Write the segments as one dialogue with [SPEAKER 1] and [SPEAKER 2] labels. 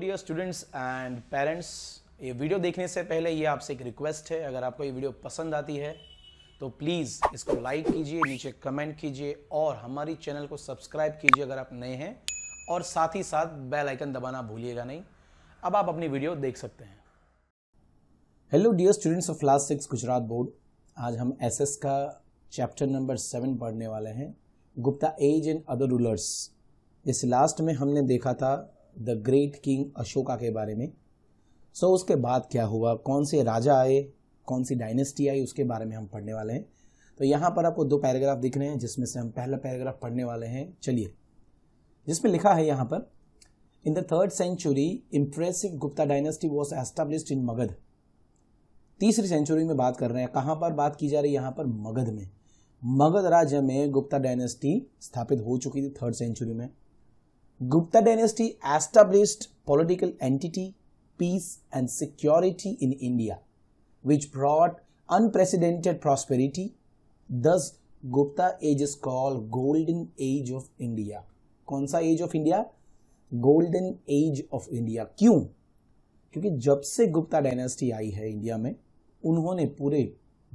[SPEAKER 1] Dear students and parents ये video देखने से पहले ये आपसे एक रिक्वेस्ट है अगर आपको ये वीडियो पसंद आती है तो प्लीज़ इसको लाइक कीजिए नीचे कमेंट कीजिए और हमारी चैनल को सब्सक्राइब कीजिए अगर आप नए हैं और साथ ही साथ बेल आइकन दबाना भूलिएगा नहीं अब आप अपनी वीडियो देख सकते हैं hello dear students of class six Gujarat board आज हम एसएस का चैप्टर नंबर सेवन पढ़ने वाले हैं Gupta age and other rulers जैसे लास्ट में हमने देखा था द ग्रेट किंग अशोका के बारे में सो so, उसके बाद क्या हुआ कौन से राजा आए कौन सी डायनेस्टी आई उसके बारे में हम पढ़ने वाले हैं तो यहाँ पर आपको दो पैराग्राफ दिख रहे हैं जिसमें से हम पहला पैराग्राफ पढ़ने वाले हैं चलिए जिसमें लिखा है यहाँ पर in the third century impressive Gupta dynasty was established in Magadh तीसरी सेंचुरी में बात कर रहे हैं कहाँ पर बात की जा रही है यहाँ पर मगध में मगध राज्य में गुप्ता डायनेस्टी स्थापित हो चुकी थी थर्ड सेंचुरी में Gupta dynasty established political entity, peace and security in India, which brought unprecedented prosperity. Thus, Gupta age is called golden age of India. कौन सा age of India golden age of India क्यों क्योंकि जब से Gupta dynasty आई है India में उन्होंने पूरे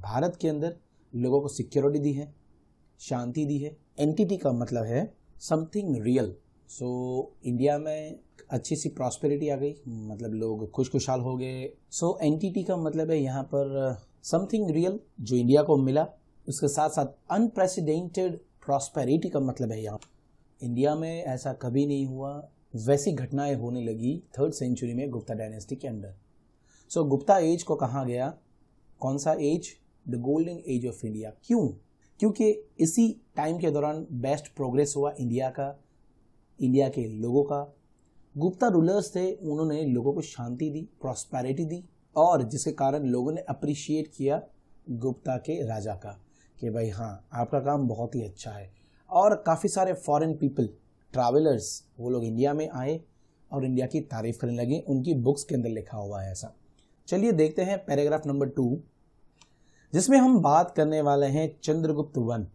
[SPEAKER 1] भारत के अंदर लोगों को सिक्योरिटी दी है शांति दी है एंटिटी का मतलब है something real so so, India में अच्छी सी प्रॉस्पेरिटी आ गई मतलब लोग खुश खुशहाल हो गए सो so, एन का मतलब है यहाँ पर समथिंग uh, रियल जो इंडिया को मिला उसके साथ साथ अनप्रेसिडेंटेड प्रॉस्पेरिटी का मतलब है यहाँ इंडिया में ऐसा कभी नहीं हुआ वैसी घटनाएं होने लगी थर्ड सेंचुरी में गुप्ता डायनेस्टी के under so so, Gupta age को कहा गया कौन सा age the golden age of India क्यों क्योंकि इसी टाइम के दौरान बेस्ट प्रोग्रेस हुआ इंडिया का इंडिया के लोगों का गुप्ता रूलर्स थे उन्होंने लोगों को शांति दी प्रॉस्पैरिटी दी और जिसके कारण लोगों ने अप्रिशिएट किया गुप्ता के राजा का कि भाई हाँ आपका काम बहुत ही अच्छा है और काफ़ी सारे फॉरेन पीपल ट्रैवलर्स वो लोग इंडिया में आए और इंडिया की तारीफ करने लगे उनकी बुक्स के अंदर लिखा हुआ है ऐसा चलिए देखते हैं पैराग्राफ नंबर टू जिसमें हम बात करने वाले हैं चंद्रगुप्त वन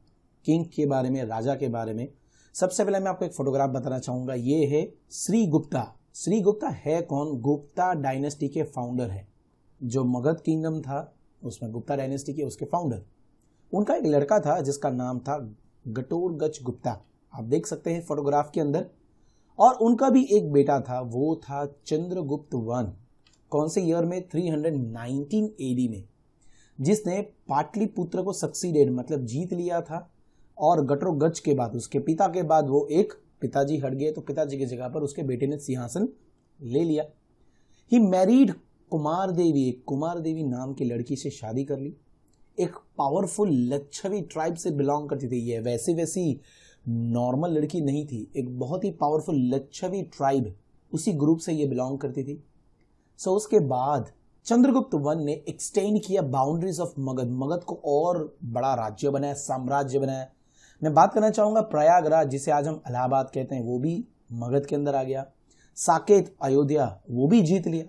[SPEAKER 1] किंग के बारे में राजा के बारे में सबसे पहले मैं आपको एक फोटोग्राफ बताना चाहूंगा ये है श्री गुप्ता श्री गुप्ता है कौन गुप्ता डायनेस्टी के फाउंडर है जो मगध किंगडम था उसमें गुप्ता डायनेस्टी के उसके फाउंडर उनका एक लड़का था जिसका नाम था गटोर गच गुप्ता आप देख सकते हैं फोटोग्राफ के अंदर और उनका भी एक बेटा था वो था चंद्रगुप्त वन कौन से ईयर में 319 एडी में जिसने पाटलिपुत्र को सक्सीडेड मतलब जीत लिया था और गटरो गच के बाद उसके पिता के बाद वो एक पिताजी हट गए तो पिताजी की जगह पर उसके बेटे ने सिंहासन ले लिया ही मैरिड कुमार देवी एक कुमार देवी नाम की लड़की से शादी कर ली एक पावरफुल लच्छवी ट्राइब से बिलोंग करती थी ये वैसे वैसी नॉर्मल लड़की नहीं थी एक बहुत ही पावरफुल लच्छवी ट्राइब उसी ग्रुप से ये बिलोंग करती थी सो उसके बाद चंद्रगुप्त वन ने एक्सटेंड किया बाउंड्रीज ऑफ मगध मगध को और बड़ा राज्य बनाया साम्राज्य बनाया मैं बात करना चाहूँगा प्रयागराज जिसे आज हम इलाहाबाद कहते हैं वो भी मगध के अंदर आ गया साकेत अयोध्या वो भी जीत लिया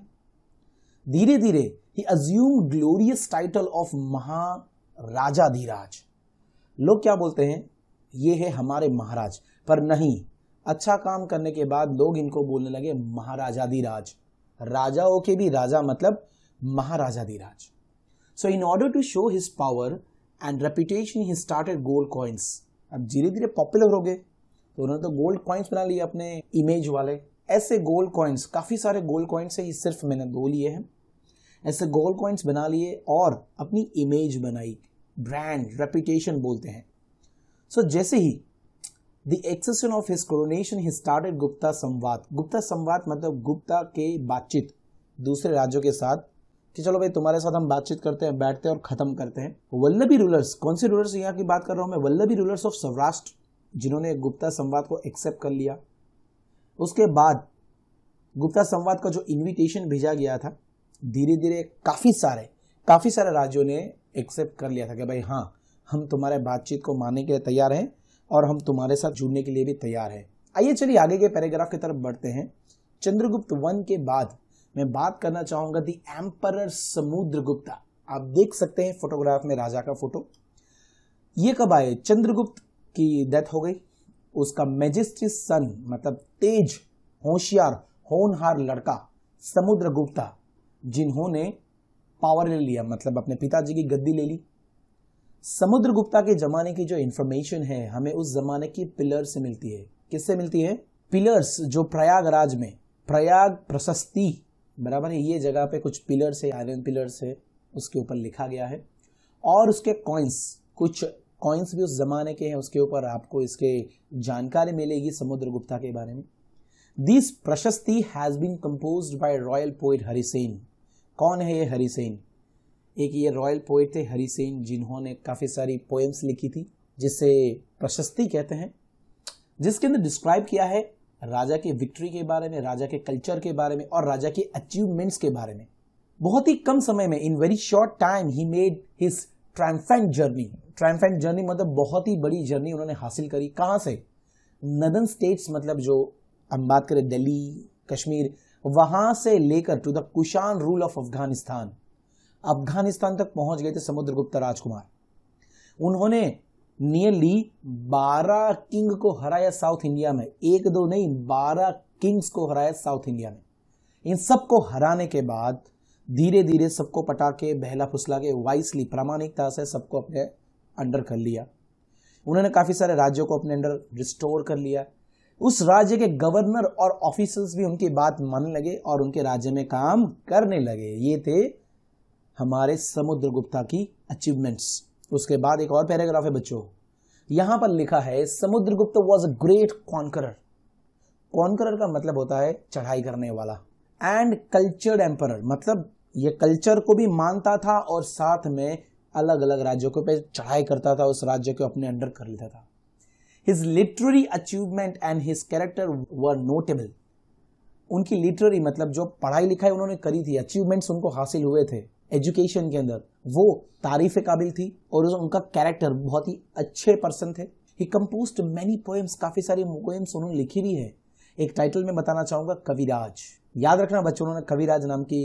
[SPEAKER 1] धीरे धीरे ही assume glorious title of Maharaja Dhiraj लोग क्या बोलते हैं ये है हमारे महाराज पर नहीं अच्छा काम करने के बाद लोग इनको बोलने लगे महाराजाधिराज राजाओं के भी राजा मतलब Maharajadhiraj so in order to show his power and reputation he started gold coins अब धीरे धीरे पॉपुलर हो गए तो उन्होंने तो गोल्ड कॉइन्स बना लिए अपने इमेज वाले ऐसे गोल्ड कॉइन्स काफ़ी सारे गोल्ड कॉइन्स है सिर्फ मैंने दो लिए हैं ऐसे गोल्ड कॉइन्स बना लिए और अपनी इमेज बनाई ब्रांड रेपुटेशन बोलते हैं सो so, जैसे ही the accession of his coronation he started Gupta Samvat Gupta संवाद मतलब गुप्ता के बातचीत दूसरे राज्यों के साथ कि चलो भाई तुम्हारे साथ हम बातचीत करते हैं बैठते हैं और ख़त्म करते हैं वल्लभी रूलर्स कौन से रूलर्स यहाँ की बात कर रहा हूँ मैं वल्लभी रूलर्स ऑफ सौराष्ट्र जिन्होंने गुप्ता संवाद को एक्सेप्ट कर लिया उसके बाद गुप्ता संवाद का जो इन्विटेशन भेजा गया था धीरे धीरे काफ़ी सारे काफ़ी सारे राज्यों ने एक्सेप्ट कर लिया था कि भाई हाँ हम तुम्हारे बातचीत को मानने के लिए तैयार हैं और हम तुम्हारे साथ जुड़ने के लिए भी तैयार हैं आइए चलिए आगे के पैराग्राफ की तरफ बढ़ते हैं चंद्रगुप्त वन के बाद मैं बात करना चाहूंगा दी एम्पर समुद्र गुप्ता आप देख सकते हैं फोटोग्राफ में राजा का फोटो ये कब आए चंद्रगुप्त की डेथ हो गई उसका मेजिस्ट्री सन मतलब तेज होशियार होनहार लड़का समुद्र गुप्ता जिन्होंने पावर ले लिया मतलब अपने पिताजी की गद्दी ले ली समुद्र गुप्ता के जमाने की जो इंफॉर्मेशन है हमें उस जमाने की पिलर से मिलती है किससे मिलती है पिलर्स जो प्रयागराज में प्रयाग प्रशस्ति बराबर है ये जगह पे कुछ पिलर्स है आयरन पिलर्स है उसके ऊपर लिखा गया है और उसके कॉइन्स कुछ कॉइन्स भी उस जमाने के हैं उसके ऊपर आपको इसके जानकारी मिलेगी समुद्र गुप्ता के बारे में this Prashasti has been compose by royal poet Harisen कौन है ये हरिसेन एक ये रॉयल पोइट थे हरिसेन जिन्होंने काफ़ी सारी पोएम्स लिखी थी जिसे प्रशस्ति कहते हैं जिसके अंदर डिस्क्राइब किया है राजा के विक्ट्री के बारे में राजा के कल्चर के बारे में और राजा के अचीवमेंट्स के बारे में बहुत ही कम समय में in very short time he made his triumphant journey triumphant journey मतलब बहुत ही बड़ी जर्नी उन्होंने हासिल करी कहाँ से नदन स्टेट्स मतलब जो हम बात करें दिल्ली कश्मीर वहां से लेकर to the Kushan rule of Afghanistan Afghanistan तक पहुंच गए थे समुद्रगुप्त राजकुमार उन्होंने नियरली बारह किंग को हराया साउथ इंडिया में एक दो नहीं बारह किंग्स को हराया साउथ इंडिया में इन सबको हराने के बाद धीरे धीरे सबको पटा के बहला फुसला के वाइसली प्रामाणिकता से सबको अपने अंडर कर लिया उन्होंने काफ़ी सारे राज्यों को अपने अंडर रिस्टोर कर लिया उस राज्य के गवर्नर और ऑफिसर्स भी उनकी बात मानने लगे और उनके राज्य में काम करने लगे ये थे हमारे समुद्रगुप्ता की अचीवमेंट्स उसके बाद एक और पैराग्राफ है बच्चों यहां पर लिखा है Samudragupta was a great conqueror conqueror का मतलब होता है चढ़ाई करने वाला एंड कल्चर्ड एम्पर मतलब ये कल्चर को भी मानता था और साथ में अलग अलग राज्यों को पे चढ़ाई करता था उस राज्य को अपने अंडर कर लेता था his literary achievement and his character were notable उनकी लिटरेरी मतलब जो पढ़ाई लिखाई उन्होंने करी थी अचीवमेंट्स उनको हासिल हुए थे एजुकेशन के अंदर वो तारीफ काबिल थी और उनका कैरेक्टर बहुत ही अच्छे पर्सन थे ही कंपोज मैनी पोएम्स काफ़ी सारी पोएम्स उन्होंने लिखी भी है एक टाइटल में बताना चाहूंगा कविराज याद रखना बच्चों उन्होंने कविराज नाम की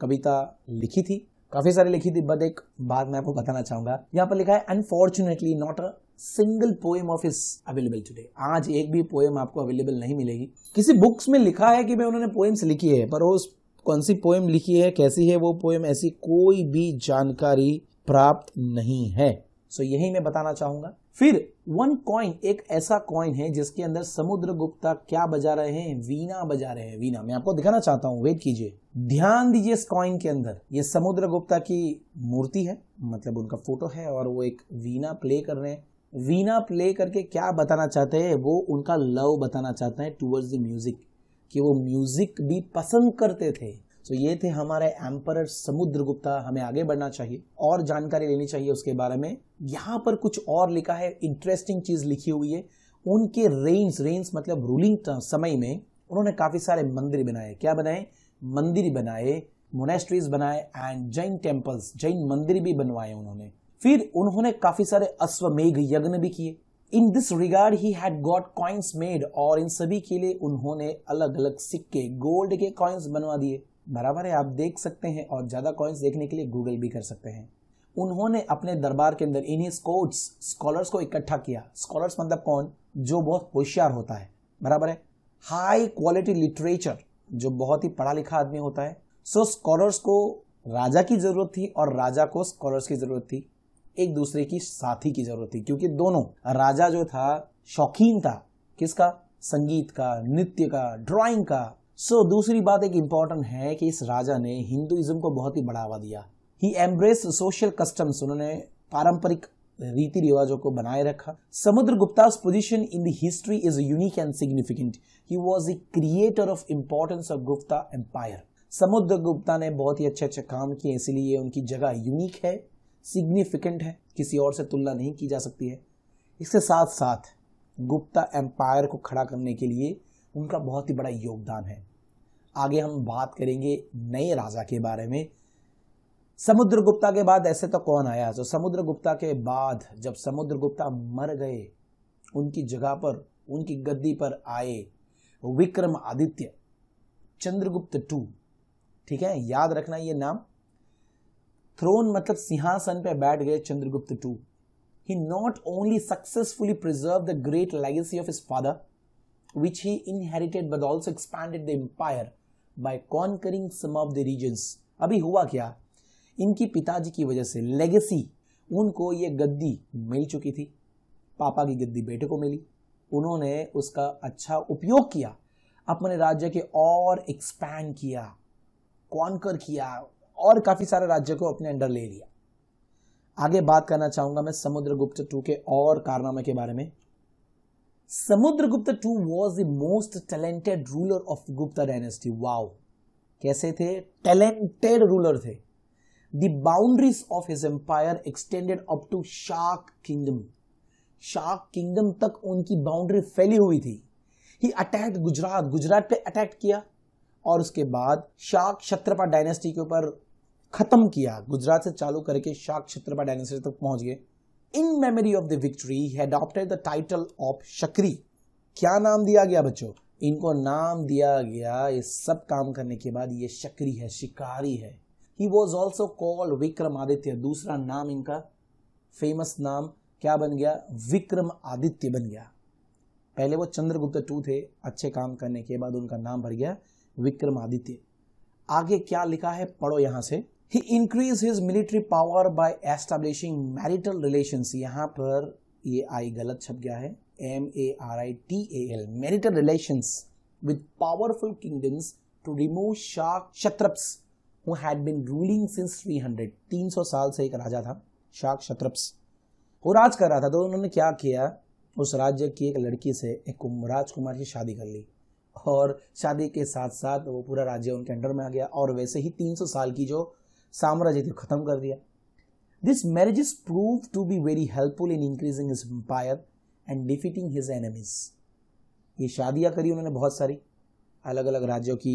[SPEAKER 1] कविता लिखी थी काफ़ी सारी लिखी थी बट एक बात मैं आपको बताना चाहूंगा यहाँ पर लिखा है unfortunately not a single poem of is available today आज एक भी पोएम आपको अवेलेबल नहीं मिलेगी किसी बुक्स में लिखा है कि भाई उन्होंने पोएम्स लिखी है पर उस कौन सी पोएम लिखी है कैसी है वो पोएम ऐसी कोई भी जानकारी प्राप्त नहीं है सो so, यही मैं बताना चाहूंगा फिर वन कॉइन एक ऐसा कॉइन है जिसके अंदर समुद्र गुप्ता क्या बजा रहे हैं वीना बजा रहे हैं वीना मैं आपको दिखाना चाहता हूँ वेट कीजिए ध्यान दीजिए इस कॉइन के अंदर ये समुद्र गुप्ता की मूर्ति है मतलब उनका फोटो है और वो एक वीना प्ले कर रहे हैं वीना प्ले करके क्या बताना चाहते हैं वो उनका लव बताना चाहते हैं टूवर्ड्स द म्यूजिक कि वो म्यूज़िक भी पसंद करते थे तो ये थे हमारे एम्पर समुद्र गुप्ता हमें आगे बढ़ना चाहिए और जानकारी लेनी चाहिए उसके बारे में यहाँ पर कुछ और लिखा है इंटरेस्टिंग चीज़ लिखी हुई है उनके रेंज रेंज मतलब रूलिंग समय में उन्होंने काफ़ी सारे मंदिर बनाए क्या बनाए मंदिर बनाए मोनेस्ट्रीज बनाए एंड जैन टेम्पल्स जैन मंदिर भी बनवाए उन्होंने फिर उन्होंने काफ़ी सारे अश्वमेघ यज्ञ भी किए in this regard he had got coins made और इन सभी के लिए उन्होंने अलग अलग सिक्के गोल्ड के कॉइन्स बनवा दिए बराबर है आप देख सकते हैं और ज़्यादा कॉइन्स देखने के लिए गूगल भी कर सकते हैं उन्होंने अपने दरबार के अंदर इन्हीं स्कोर्ट्स स्कॉलर्स को इकट्ठा किया स्कॉलर्स मतलब कौन जो बहुत होशियार होता है बराबर है हाई क्वालिटी लिटरेचर जो बहुत ही पढ़ा लिखा आदमी होता है सो so, स्कॉलर्स को राजा की जरूरत थी और राजा को स्कॉलर्स की जरूरत थी एक दूसरे की साथी की जरूरत थी क्योंकि दोनों राजा जो था शौकीन था किसका संगीत का नृत्य का ड्राइंग का सो so, दूसरी बात एक इंपॉर्टेंट है कि इस राजा ने हिंदुइज्म को बहुत ही बढ़ावा दिया ही एम्ब्रेस सोशल कस्टम्स उन्होंने पारंपरिक रीति रिवाजों को बनाए रखा Samudra Gupta position in the history is unique and significant he was a creator of importance of Gupta empire Samudra Gupta ने बहुत ही अच्छे अच्छे काम किए इसलिए उनकी जगह यूनिक है सिग्निफिकेंट है किसी और से तुलना नहीं की जा सकती है इसके साथ साथ गुप्ता एम्पायर को खड़ा करने के लिए उनका बहुत ही बड़ा योगदान है आगे हम बात करेंगे नए राजा के बारे में समुद्र गुप्ता के बाद ऐसे तो कौन आया तो समुद्र गुप्ता के बाद जब समुद्र गुप्ता मर गए उनकी जगह पर उनकी गद्दी पर आए विक्रम आदित्य चंद्रगुप्त टू ठीक है याद रखना ये नाम थ्रोन मतलब सिंहासन पे बैठ गए Chandragupta two he not only successfully preserve the great legacy of his father which he inherited but also expanded the empire by conquering some of the regions अभी हुआ क्या इनकी पिताजी की वजह से लेगेसी उनको ये गद्दी मिल चुकी थी पापा की गद्दी बेटे को मिली उन्होंने उसका अच्छा उपयोग किया अपने राज्य के और एक्सपैंड किया कॉन्कर किया और काफी सारे राज्य को अपने अंडर ले लिया आगे बात करना चाहूंगा मैं समुद्रगुप्त टू के और कारनामे के बारे में Samudragupta two was the most talented ruler of Gupta dynasty wow कैसे थे टैलेंटेड रूलर थे the boundaries of his empire extended up to Shaka kingdom Shaka kingdom तक उनकी बाउंड्री फैली हुई थी ही अटैक गुजरात गुजरात पे अटैक किया और उसके बाद शार्क छत्रपा डायनेस्टी के ऊपर खत्म किया गुजरात से चालू करके शाक पर डायनेस्टी तक पहुंच गए in memory of the victory he adopted the title of Shakari क्या नाम दिया गया बच्चों इनको नाम दिया गया ये सब काम करने के बाद ये शकरी है शिकारी है he was also called Aditya दूसरा नाम इनका फेमस नाम क्या बन गया विक्रम आदित्य बन गया पहले वो चंद्रगुप्त टू थे अच्छे काम करने के बाद उनका नाम भर गया विक्रमादित्य आगे क्या लिखा है पढ़ो यहां से he increase his military power by establishing marital relations यहाँ पर ये आई गलत छप गया है M A R I T A L marital relations with powerful kingdoms to remove Shah satraps who had been ruling since 300 300 साल से एक राजा था शाह शत्रप्स वो राज कर रहा था तो उन्होंने क्या किया उस राज्य की एक लड़की से एक राजकुमार की शादी कर ली और शादी के साथ साथ वो पूरा राज्य उनके अंडर में आ गया और वैसे ही 300 साल की जो साम्राज्य को खत्म कर दिया this marriages prove to be very helpful in increasing his empire and defeating his enemies ये शादियाँ करी उन्होंने बहुत सारी अलग अलग राज्यों की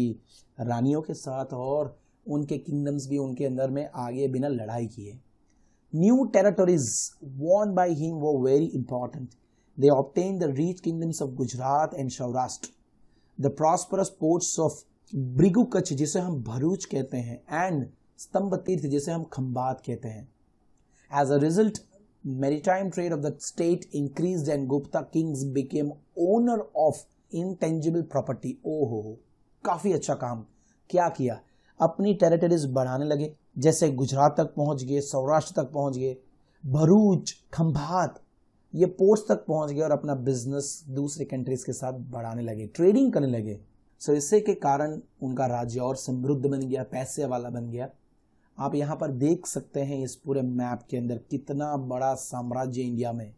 [SPEAKER 1] रानियों के साथ और उनके किंगडम्स भी उनके अंदर में आगे बिना लड़ाई किए new territories won by him वो very important obtain the the kingdoms of Gujarat and Saurashtra the prosperous ports of of Kutch जिसे हम भरूच कहते हैं एंड स्तंभ तीर्थ जिसे हम खंबात कहते हैं as a result maritime trade of the state increase and Gupta kings became owner of intangible property oh हो काफ़ी अच्छा काम क्या किया अपनी टेरिटरीज बढ़ाने लगे जैसे गुजरात तक पहुंच गए सौराष्ट्र तक पहुंच गए भरूच खंभात ये पोर्ट्स तक पहुंच गए और अपना बिजनेस दूसरे कंट्रीज के साथ बढ़ाने लगे ट्रेडिंग करने लगे सो so, के कारण उनका राज्य और समृद्ध बन गया पैसे वाला बन गया आप यहाँ पर देख सकते हैं इस पूरे मैप के अंदर कितना बड़ा साम्राज्य इंडिया में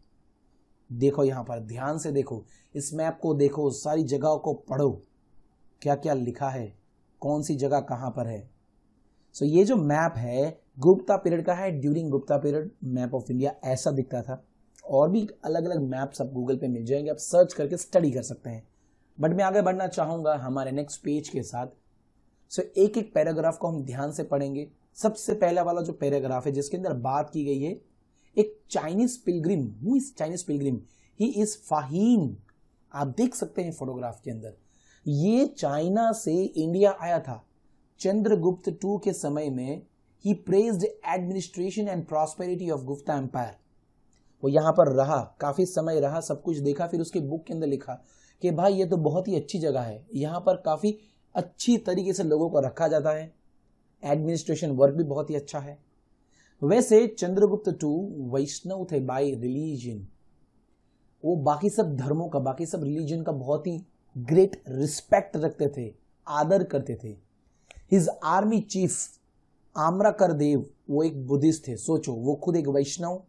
[SPEAKER 1] देखो यहाँ पर ध्यान से देखो इस मैप को देखो सारी जगहों को पढ़ो क्या क्या लिखा है कौन सी जगह कहाँ पर है सो so, ये जो मैप है गुप्ता पीरियड का है during Gupta period map of India ऐसा दिखता था और भी अलग अलग मैप्स आप गूगल पे मिल जाएंगे आप सर्च करके स्टडी कर सकते हैं बट मैं आगे बढ़ना चाहूँगा हमारे नेक्स्ट पेज के साथ सो so, एक एक पैराग्राफ को हम ध्यान से पढ़ेंगे सबसे पहला वाला जो पैराग्राफ है जिसके अंदर बात की गई है एक Chinese pilgrim who is Chinese pilgrim he is Fahien आप देख सकते हैं फोटोग्राफ के अंदर ये चाइना से इंडिया आया था चंद्रगुप्त टू के समय में he praised administration and prosperity of Gupta empire वो यहाँ पर रहा काफ़ी समय रहा सब कुछ देखा फिर उसके बुक के अंदर लिखा कि भाई ये तो बहुत ही अच्छी जगह है यहाँ पर काफ़ी अच्छी तरीके से लोगों को रखा जाता है एडमिनिस्ट्रेशन वर्क भी बहुत ही अच्छा है वैसे चंद्रगुप्त टू वैष्णव थे बाई रिलीजन वो बाकी सब धर्मों का बाकी सब रिलीजन का बहुत ही ग्रेट रिस्पेक्ट रखते थे आदर करते थे his army chief Amrakar Dev वो एक बुद्धिस्ट थे सोचो वो खुद एक वैष्णव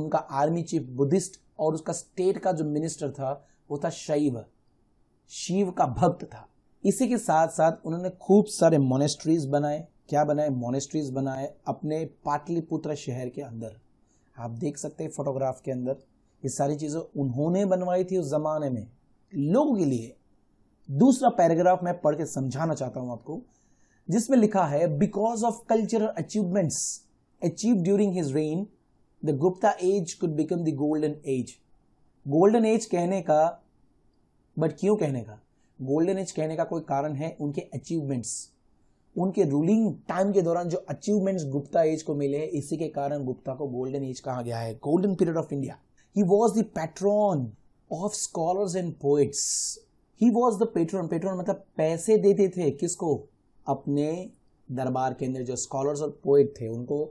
[SPEAKER 1] उनका आर्मी चीफ बुद्धिस्ट और उसका स्टेट का जो मिनिस्टर था वो था शैव शिव का भक्त था इसी के साथ साथ उन्होंने खूब सारे मोनेस्ट्रीज बनाए क्या बनाए मोनेस्ट्रीज बनाए अपने पाटलिपुत्र शहर के अंदर आप देख सकते हैं फोटोग्राफ के अंदर ये सारी चीज़ें उन्होंने बनवाई थी उस ज़माने में लोगों के लिए दूसरा पैराग्राफ मैं पढ़ के समझाना चाहता हूँ आपको जिसमें लिखा है because of cultural achievements achieve during his reign the Gupta age could become the golden age golden age कहने का बट क्यों कहने का गोल्डन एज कहने का कोई कारण है उनके अचीवमेंट्स उनके रूलिंग टाइम के दौरान जो अचीवमेंट्स गुप्ता एज को मिले इसी के कारण गुप्ता को गोल्डन एज कहा गया है golden period of India he was the patron of scholars and poets he was the patron patron मतलब पैसे देते थे किसको अपने दरबार के अंदर जो स्कॉलर्स और पोइट थे उनको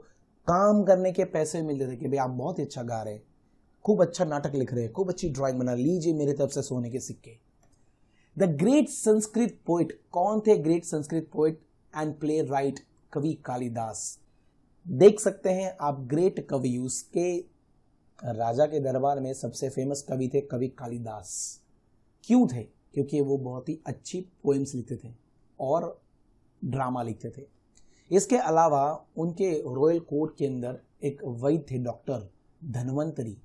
[SPEAKER 1] काम करने के पैसे मिलते थे कि भाई आप बहुत ही अच्छा गा रहे हैं खूब अच्छा नाटक लिख रहे हैं खूब अच्छी ड्राइंग बना लीजिए मेरे तरफ से सोने के सिक्के द ग्रेट संस्कृत पोइट कौन थे great Sanskrit poet and playwright कवि कालिदास देख सकते हैं आप ग्रेट कवि उसके राजा के दरबार में सबसे फेमस कवि थे कवि कालिदास क्यों थे क्योंकि वो बहुत ही अच्छी पोएम्स लिखते थे और ड्रामा लिखते थे इसके अलावा उनके रॉयल कोर्ट के अंदर एक वैद्य थे डॉक्टर धनवंतरी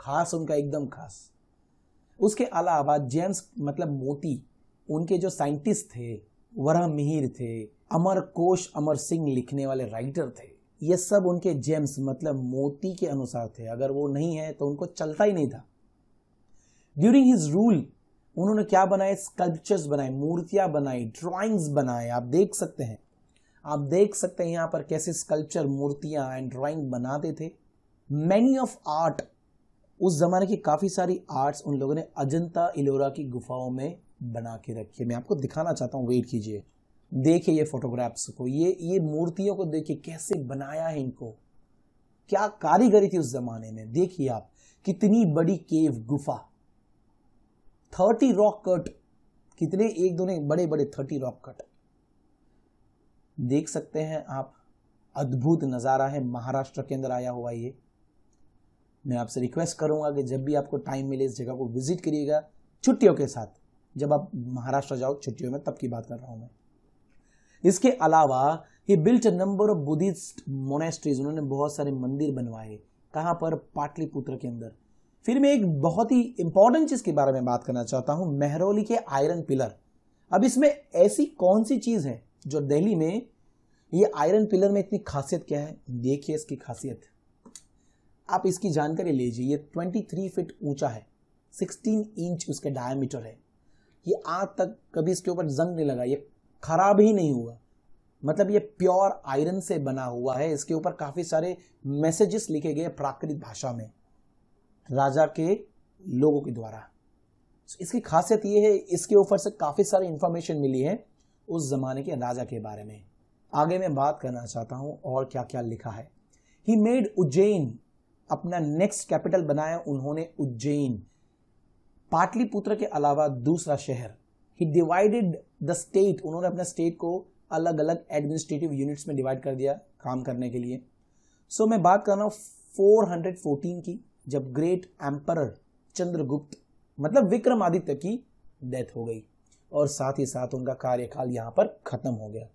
[SPEAKER 1] खास उनका एकदम खास उसके अलावा जेम्स मतलब मोती उनके जो साइंटिस्ट थे वरह मिहिर थे अमर कोश अमर सिंह लिखने वाले राइटर थे ये सब उनके जेम्स मतलब मोती के अनुसार थे अगर वो नहीं है तो उनको चलता ही नहीं था ड्यूरिंग हिज रूल उन्होंने क्या बनाए स्कल्पचर्स बनाए मूर्तियां बनाई ड्राइंग्स बनाए आप देख सकते हैं आप देख सकते हैं यहाँ पर कैसे स्कल्पचर मूर्तियां एंड ड्राइंग बनाते थे मैनी ऑफ आर्ट उस जमाने की काफ़ी सारी आर्ट्स उन लोगों ने अजंता इलोरा की गुफाओं में बना के रखी है मैं आपको दिखाना चाहता हूँ वेट कीजिए देखिए ये फोटोग्राफ्स को ये ये मूर्तियों को देखिए कैसे बनाया है इनको क्या कारीगरी थी उस जमाने में देखिए आप कितनी बड़ी केव गुफा थर्टी रॉक कट कितने एक ने बड़े बड़े थर्टी रॉक कट देख सकते हैं आप अद्भुत नज़ारा है महाराष्ट्र के अंदर आया हुआ ये मैं आपसे रिक्वेस्ट करूंगा कि जब भी आपको टाइम मिले इस जगह को विजिट करिएगा छुट्टियों के साथ जब आप महाराष्ट्र जाओ छुट्टियों में तब की बात कर रहा हूं मैं इसके अलावा he built number of Buddhist monasteries उन्होंने बहुत सारे मंदिर बनवाए कहाँ पर पाटलिपुत्र के अंदर फिर मैं एक बहुत ही इंपॉर्टेंट चीज के बारे में बात करना चाहता हूँ मेहरौली के आयरन पिलर अब इसमें ऐसी कौन सी चीज है जो दिल्ली में ये आयरन पिलर में इतनी खासियत क्या है देखिए इसकी खासियत आप इसकी जानकारी लीजिए ये 23 फीट ऊंचा है 16 इंच उसके डायमीटर है ये आज तक कभी इसके ऊपर जंग नहीं लगा ये खराब ही नहीं हुआ मतलब ये प्योर आयरन से बना हुआ है इसके ऊपर काफी सारे मैसेजेस लिखे गए प्राकृतिक भाषा में राजा के लोगों के द्वारा इसकी खासियत ये है इसके ऊपर से काफी सारी इंफॉर्मेशन मिली है उस जमाने के राजा के बारे में आगे मैं बात करना चाहता हूं और क्या क्या लिखा है ही मेड उज्जैन अपना नेक्स्ट कैपिटल बनाया उन्होंने उज्जैन पाटलिपुत्र के अलावा दूसरा शहर ही डिवाइडेड द स्टेट उन्होंने अपने स्टेट को अलग अलग एडमिनिस्ट्रेटिव यूनिट्स में डिवाइड कर दिया काम करने के लिए सो so, मैं बात कर रहा हूँ 414 की जब ग्रेट एम्पर चंद्रगुप्त मतलब विक्रमादित्य की डेथ हो गई और साथ ही साथ उनका कार्यकाल यहाँ पर खत्म हो गया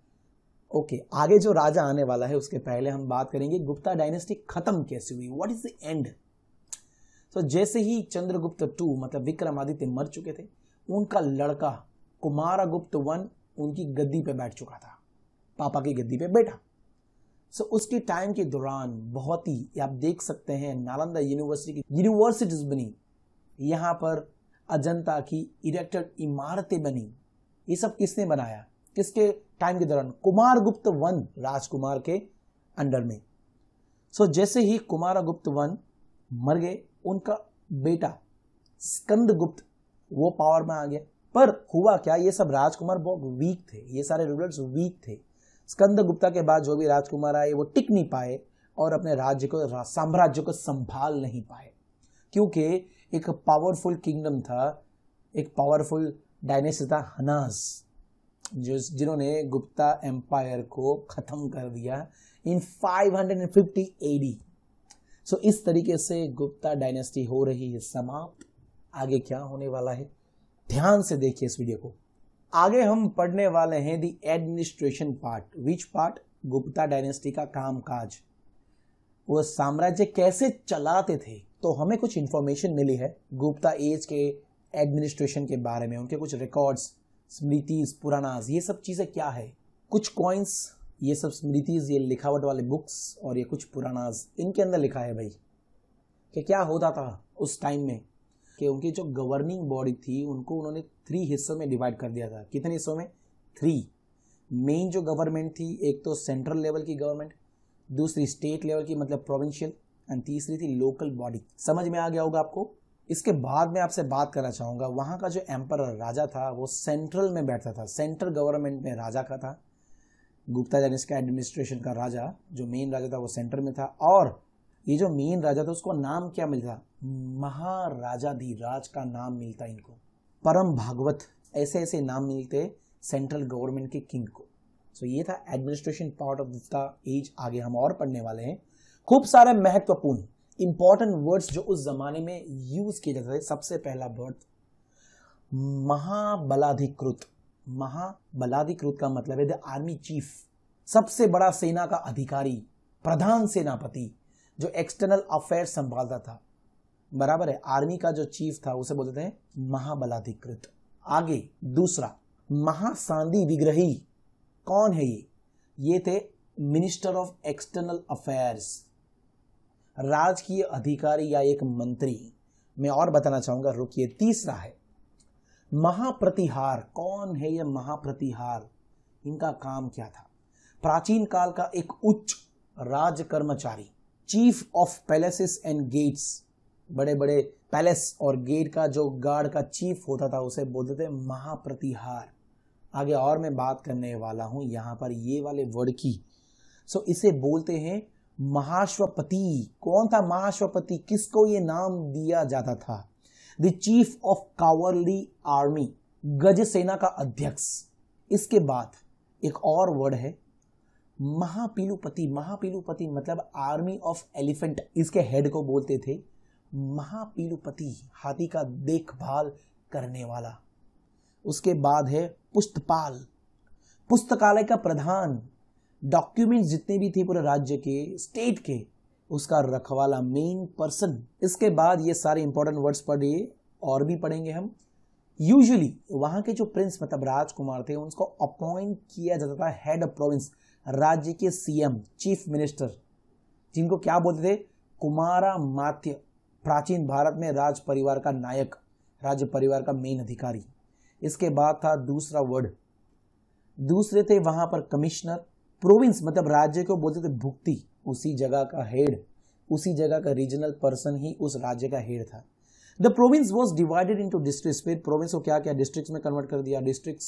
[SPEAKER 1] ओके okay, आगे जो राजा आने वाला है उसके पहले हम बात करेंगे गुप्ता डायनेस्टी खत्म कैसे हुई what is the end so जैसे ही चंद्रगुप्त टू मतलब विक्रमादित्य मर चुके थे उनका लड़का गुप्त वन उनकी गद्दी पे बैठ चुका था पापा की गद्दी पे बैठा सो so, उसके टाइम के दौरान बहुत ही आप देख सकते हैं नालंदा यूनिवर्सिटी की यूनिवर्सिटीज बनी यहाँ पर अजंता की इरेक्टेड इमारतें बनी ये सब किसने बनाया किसके टाइम के दौरान कुमार गुप्त वन राजकुमार के अंडर में सो so, जैसे ही कुमार गुप्त वन मर गए उनका बेटा स्कंद गुप्त वो पावर में आ गया पर हुआ क्या ये सब राजकुमार बहुत वीक थे ये सारे रूलर्स वीक थे स्कंद गुप्ता के बाद जो भी राजकुमार आए वो टिक नहीं पाए और अपने राज्य को साम्राज्य को संभाल नहीं पाए क्योंकि एक पावरफुल किंगडम था एक पावरफुल डायनेसिस था हनाज जिन्होंने गुप्ता एम्पायर को ख़त्म कर दिया इन 550 हंड्रेड एडी सो इस तरीके से गुप्ता डायनेस्टी हो रही है समाप्त आगे क्या होने वाला है ध्यान से देखिए इस वीडियो को आगे हम पढ़ने वाले हैं the administration part which part Gupta dynasty का कामकाज वो साम्राज्य कैसे चलाते थे तो हमें कुछ इन्फॉर्मेशन मिली है गुप्ता एज के एडमिनिस्ट्रेशन के बारे में उनके कुछ रिकॉर्ड्स स्मृतिज पुरानाज ये सब चीज़ें क्या है कुछ कॉइन्स ये सब स्मृतिज ये लिखावट वाले बुक्स और ये कुछ पुरानाज इनके अंदर लिखा है भाई कि क्या होता था उस टाइम में कि उनकी जो गवर्निंग बॉडी थी उनको उन्होंने थ्री हिस्सों में डिवाइड कर दिया था कितने हिस्सों में थ्री मेन जो गवर्नमेंट थी एक तो सेंट्रल लेवल की गवर्नमेंट दूसरी स्टेट लेवल की मतलब प्रोविंशियल एंड तीसरी थी लोकल बॉडी समझ में आ गया होगा आपको इसके बाद में आपसे बात करना चाहूँगा वहाँ का जो एम्पर राजा था वो सेंट्रल में बैठता था सेंट्रल गवर्नमेंट में राजा का था गुप्ता जैन इसका एडमिनिस्ट्रेशन का राजा जो मेन राजा था वो सेंटर में था और ये जो मेन राजा था उसको नाम क्या मिलता महाराजा राज का नाम मिलता इनको परम भागवत ऐसे ऐसे नाम मिलते सेंट्रल गवर्नमेंट के किंग को सो so ये था administration part of the age आगे हम और पढ़ने वाले हैं खूब सारे महत्वपूर्ण इंपॉर्टेंट वर्ड्स जो उस जमाने में यूज किए जाते थे सबसे पहला वर्ड महाबलाधिकृत महाबलाधिकृत का मतलब है द आर्मी चीफ सबसे बड़ा सेना का अधिकारी प्रधान सेनापति जो एक्सटर्नल अफेयर संभालता था बराबर है आर्मी का जो चीफ था उसे बोलते हैं महाबलाधिकृत आगे दूसरा महासांधि विग्रही कौन है ये ये थे मिनिस्टर ऑफ एक्सटर्नल अफेयर्स राजकीय अधिकारी या एक मंत्री मैं और बताना चाहूंगा रुकिए तीसरा है महाप्रतिहार कौन है ये महाप्रतिहार इनका काम क्या था प्राचीन काल का एक उच्च राज कर्मचारी chief of palaces and gates बड़े बड़े पैलेस और गेट का जो गार्ड का चीफ होता था उसे बोलते थे महाप्रतिहार आगे और मैं बात करने वाला हूं यहां पर ये वाले वर्ड की सो इसे बोलते हैं महाश्वपति कौन था महाश्वपति किसको ये नाम दिया जाता था the chief of cavalry army गज सेना का अध्यक्ष इसके बाद एक और वर्ड है महापीलुपति महापीलुपति मतलब आर्मी ऑफ एलिफेंट इसके हेड को बोलते थे महापीलुपति हाथी का देखभाल करने वाला उसके बाद है पुस्तपाल पुस्तकालय का प्रधान डॉक्यूमेंट जितने भी थे पूरे राज्य के स्टेट के उसका रखवाला मेन पर्सन इसके बाद ये सारे इंपॉर्टेंट वर्ड्स पढ़िए और भी पढ़ेंगे हम यूजुअली वहां के जो प्रिंस मतलब राजकुमार थे उनको अपॉइंट किया जाता था हेड ऑफ प्रोविंस राज्य के सीएम चीफ मिनिस्टर जिनको क्या बोलते थे कुमारा मात्य प्राचीन भारत में राज परिवार का नायक राज्य परिवार का मेन अधिकारी इसके बाद था दूसरा वर्ड दूसरे थे वहां पर कमिश्नर प्रोविंस मतलब राज्य को बोलते थे भुक्ति उसी जगह का हेड उसी जगह का रीजनल पर्सन ही उस राज्य का हेड था the province was divided into district फिर प्रोविंस को क्या क्या डिस्ट्रिक्ट में कन्वर्ट कर दिया डिस्ट्रिक्ट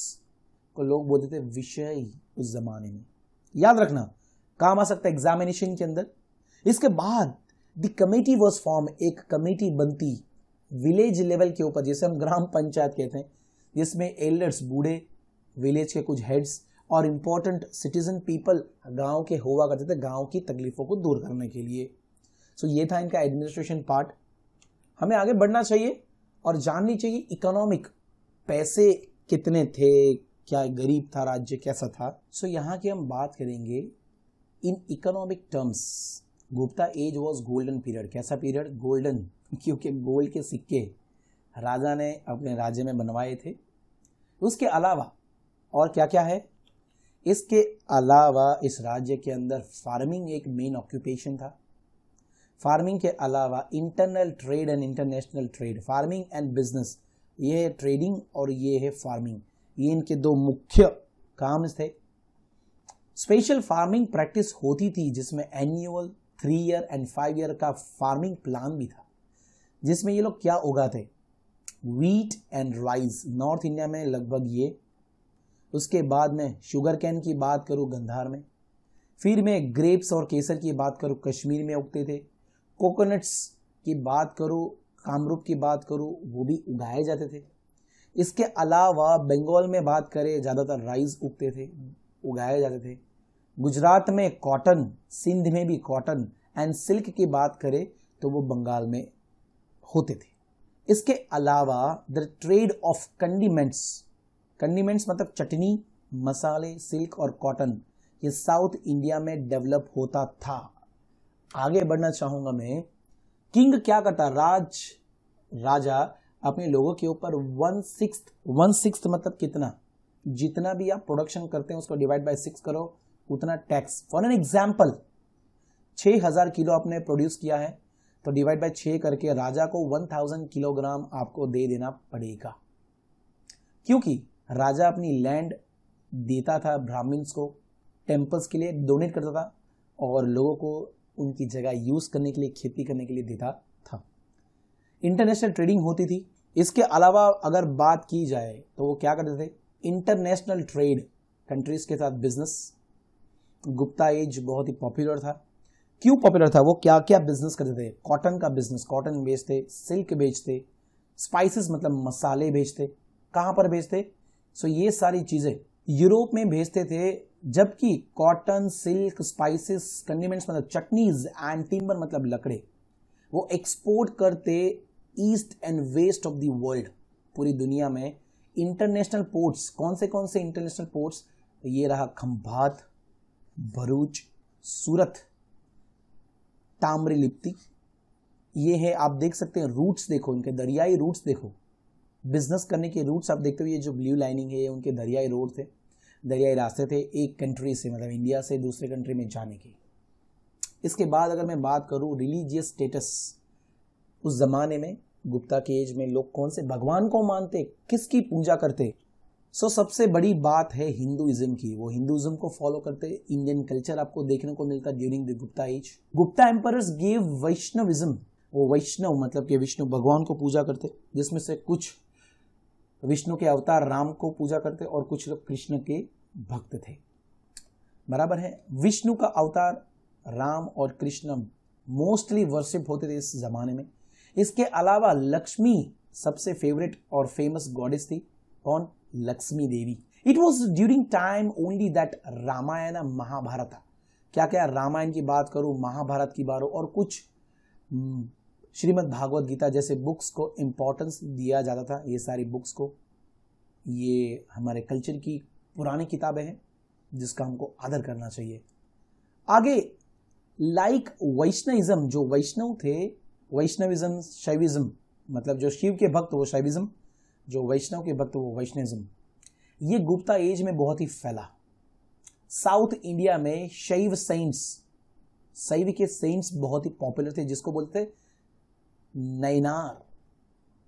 [SPEAKER 1] को लोग बोलते थे विषय उस जमाने में याद रखना काम आ सकता है एग्जामिनेशन के अंदर इसके बाद द कमेटी वॉज फॉर्म एक कमेटी बनती विलेज लेवल के ऊपर जैसे हम ग्राम पंचायत कहते हैं जिसमें एल्डर्स बूढ़े विलेज के कुछ हेड्स और इम्पोर्टेंट सिटीजन पीपल गांव के हुआ करते थे गांव की तकलीफों को दूर करने के लिए सो so, ये था इनका एडमिनिस्ट्रेशन पार्ट हमें आगे बढ़ना चाहिए और जाननी चाहिए इकोनॉमिक पैसे कितने थे क्या गरीब था राज्य कैसा था सो so, यहाँ की हम बात करेंगे in economic terms Gupta age was golden period कैसा पीरियड गोल्डन क्योंकि गोल्ड के सिक्के राजा ने अपने राज्य में बनवाए थे उसके अलावा और क्या क्या है इसके अलावा इस राज्य के अंदर फार्मिंग एक मेन ऑक्यूपेशन था फार्मिंग के अलावा internal trade and international trade farming and business ये है ट्रेडिंग और ये है फार्मिंग ये इनके दो मुख्य काम थे स्पेशल फार्मिंग प्रैक्टिस होती थी जिसमें annual three year and five year का फार्मिंग प्लान भी था जिसमें ये लोग क्या उगाते wheat and rice north India में लगभग ये उसके बाद में शुगर कैन की बात करूँ गंधार में फिर मैं ग्रेप्स और केसर की बात करूँ कश्मीर में उगते थे कोकोनट्स की बात करूँ कामरूप की बात करूँ वो भी उगाए जाते थे इसके अलावा बंगाल में बात करें ज़्यादातर राइस उगते थे उगाए जाते थे गुजरात में कॉटन सिंध में भी कॉटन एंड सिल्क की बात करें तो वो बंगाल में होते थे इसके अलावा the trade of condiments condiments मतलब चटनी मसाले सिल्क और कॉटन ये साउथ इंडिया में डेवलप होता था आगे बढ़ना चाहूंगा मैं किंग क्या करता राज राजा अपने लोगों के ऊपर वन सिक्स वन सिक्स मतलब कितना जितना भी आप प्रोडक्शन करते हैं उसको डिवाइड बाय सिक्स करो उतना टैक्स फॉर एन एग्जाम्पल छ हज़ार किलो आपने प्रोड्यूस किया है तो डिवाइड बाय छ करके राजा को वन थाउजेंड किलोग्राम आपको दे देना पड़ेगा क्योंकि राजा अपनी लैंड देता था ब्राह्मण्स को टेम्पल्स के लिए डोनेट करता था और लोगों को उनकी जगह यूज़ करने के लिए खेती करने के लिए देता इंटरनेशनल ट्रेडिंग होती थी इसके अलावा अगर बात की जाए तो वो क्या करते थे इंटरनेशनल ट्रेड कंट्रीज के साथ बिजनेस गुप्ता एज बहुत ही पॉपुलर था क्यों पॉपुलर था वो क्या क्या बिजनेस करते थे कॉटन का बिजनेस कॉटन बेचते सिल्क बेचते स्पाइसेस मतलब मसाले बेचते कहाँ पर बेचते सो ये सारी चीज़ें यूरोप में भेजते थे जबकि कॉटन सिल्क स्पाइसेस कंडीमेंट्स मतलब चटनीज एंड टिम्बर मतलब लकड़े वो एक्सपोर्ट करते east and west of the world पूरी दुनिया में इंटरनेशनल पोर्ट्स कौन से कौन से इंटरनेशनल पोर्ट्स ये रहा खंभात भरूच सूरत ताम्री लिप्ति ये है आप देख सकते हैं रूट्स देखो इनके दरियाई रूट्स देखो बिजनेस करने के रूट्स आप देखते हो ये जो ब्लू लाइनिंग है ये उनके दरियाई रोड थे दरियाई रास्ते थे एक कंट्री से मतलब इंडिया से दूसरे कंट्री में जाने के इसके बाद अगर मैं बात करूँ रिलीजियस स्टेटस उस ज़माने में गुप्ता के एज में लोग कौन से भगवान को मानते किसकी पूजा करते सो so, सबसे बड़ी बात है हिंदुइज्म की वो हिंदुइज्म को फॉलो करते इंडियन कल्चर आपको देखने को मिलता during the Gupta age Gupta emperor gave Vaishnavism वो वैष्णव मतलब कि विष्णु भगवान को पूजा करते जिसमें से कुछ विष्णु के अवतार राम को पूजा करते और कुछ लोग कृष्ण के भक्त थे बराबर है विष्णु का अवतार राम और कृष्ण मोस्टली वर्शिप होते थे इस जमाने में इसके अलावा लक्ष्मी सबसे फेवरेट और फेमस गॉडेस थी कौन लक्ष्मी देवी it was during time only that Ramayana Mahabharata क्या क्या रामायण की बात करूं महाभारत की बात और कुछ हम्म, श्रीमद भागवत गीता जैसे बुक्स को इम्पोर्टेंस दिया जाता था ये सारी बुक्स को ये हमारे कल्चर की पुरानी किताबें हैं जिसका हमको आदर करना चाहिए आगे लाइक like वैष्णविज्म जो वैष्णव थे वैष्णविज्म शैविज्म मतलब जो शिव के भक्त वो शैविज्म जो वैष्णव के भक्त वो वैष्णविज्म ये गुप्ता एज में बहुत ही फैला साउथ इंडिया में शैव सेंट्स शैव के सेंट्स बहुत ही पॉपुलर थे जिसको बोलते नैनार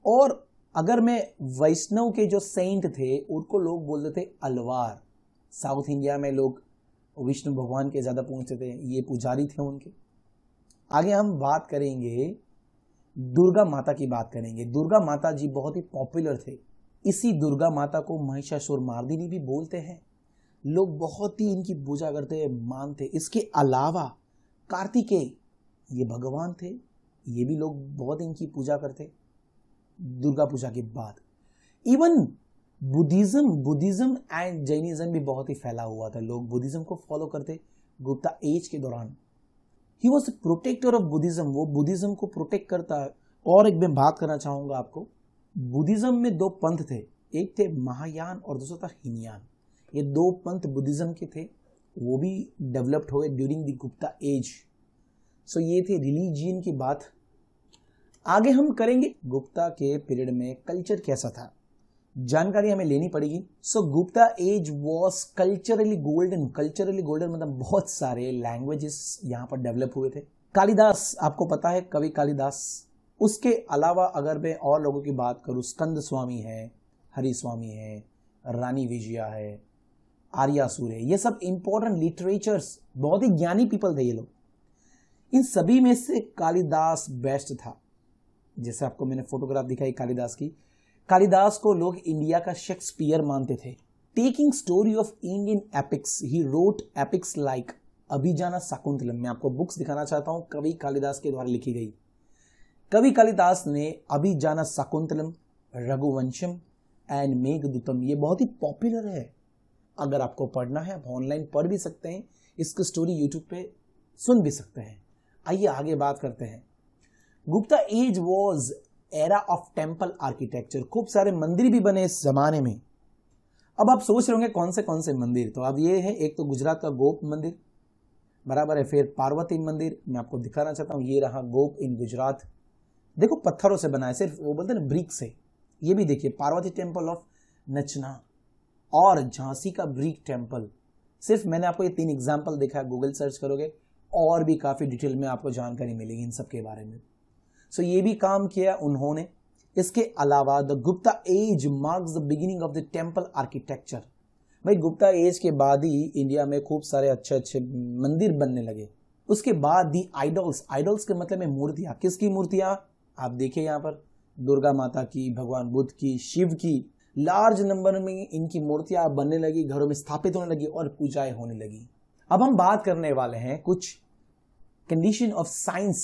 [SPEAKER 1] और अगर मैं वैष्णव के जो सेंट थे उनको लोग बोलते थे अलवार साउथ इंडिया में लोग विष्णु भगवान के ज़्यादा पूछते थे ये पुजारी थे उनके आगे हम बात करेंगे दुर्गा माता की बात करेंगे दुर्गा माता जी बहुत ही पॉपुलर थे इसी दुर्गा माता को महिषासुर मार्दिनी भी बोलते हैं लोग बहुत ही इनकी पूजा करते मानते इसके अलावा कार्तिकेय ये भगवान थे ये भी लोग बहुत इनकी पूजा करते दुर्गा पूजा के बाद even Buddhism Buddhism and Jainism भी बहुत ही फैला हुआ था लोग बुद्धिज्म को फॉलो करते गुप्ता एज के दौरान he was a protector of Buddhism वो बुद्धिज्म को प्रोटेक्ट करता है और एक मैं बात करना चाहूँगा आपको बुद्धिज्म में दो पंथ थे एक थे महायान और दूसरा था हिनयान ये दो पंथ बुद्धिज्म के थे वो भी डेवलप्ड हुए during the Gupta age so ये थे रिलीजियन की बात आगे हम करेंगे गुप्ता के पीरियड में कल्चर कैसा था जानकारी हमें लेनी पड़ेगी so Gupta age was culturally golden culturally golden मतलब बहुत सारे लैंग्वेजेस यहाँ पर डेवलप हुए थे कालिदास आपको पता है कवि कालिदास उसके अलावा अगर मैं और लोगों की बात करूँ स्कंद स्वामी है हरी स्वामी है रानी विजया है आर्या सूर्य ये सब इंपॉर्टेंट लिटरेचर्स बहुत ही ज्ञानी पीपल थे ये लोग इन सभी में से कालिदास बेस्ट था जैसे आपको मैंने फोटोग्राफ दिखाई कालिदास की कालिदास को लोग इंडिया का शेक्सपियर मानते थे taking story of Indian epics he wrote epics like Abhijnana Shakuntalam मैं आपको बुक्स दिखाना चाहता हूँ कवि कालिदास के द्वारा लिखी गई कवि कालिदास ने अभिजाना शाकुंतलम रघुवंशम एंड मेघदूतम ये बहुत ही पॉपुलर है अगर आपको पढ़ना है आप ऑनलाइन पढ़ भी सकते हैं इसकी स्टोरी यूट्यूब पे सुन भी सकते हैं आइए आगे बात करते हैं Gupta age was era of temple architecture खूब सारे मंदिर भी बने इस जमाने में अब आप सोच रहे होंगे कौन से कौन से मंदिर तो अब ये है एक तो गुजरात का गोप मंदिर बराबर है फिर पार्वती मंदिर मैं आपको दिखाना चाहता हूँ ये रहा गोप इन गुजरात देखो पत्थरों से बना है सिर्फ वो बोलते ना ब्रिक से ये भी देखिए पार्वती टेम्पल ऑफ नचना और झांसी का ब्रिक टेम्पल सिर्फ मैंने आपको ये तीन एग्जाम्पल देखा है गूगल सर्च करोगे और भी काफ़ी डिटेल में आपको जानकारी मिलेगी इन सब के बारे में सो ये भी काम किया उन्होंने इसके अलावा the Gupta age marks the beginning of the temple architecture भाई गुप्ता एज के बाद ही इंडिया में खूब सारे अच्छे अच्छे मंदिर बनने लगे उसके बाद दी आइडल्स आइडल्स के मतलब मूर्तियां मूर्तियाँ किसकी मूर्तियाँ आप देखिए यहाँ पर दुर्गा माता की भगवान बुद्ध की शिव की लार्ज नंबर में इनकी मूर्तियाँ बनने लगी घरों में स्थापित होने लगी और पूजाएं होने लगी अब हम बात करने वाले हैं कुछ कंडीशन ऑफ साइंस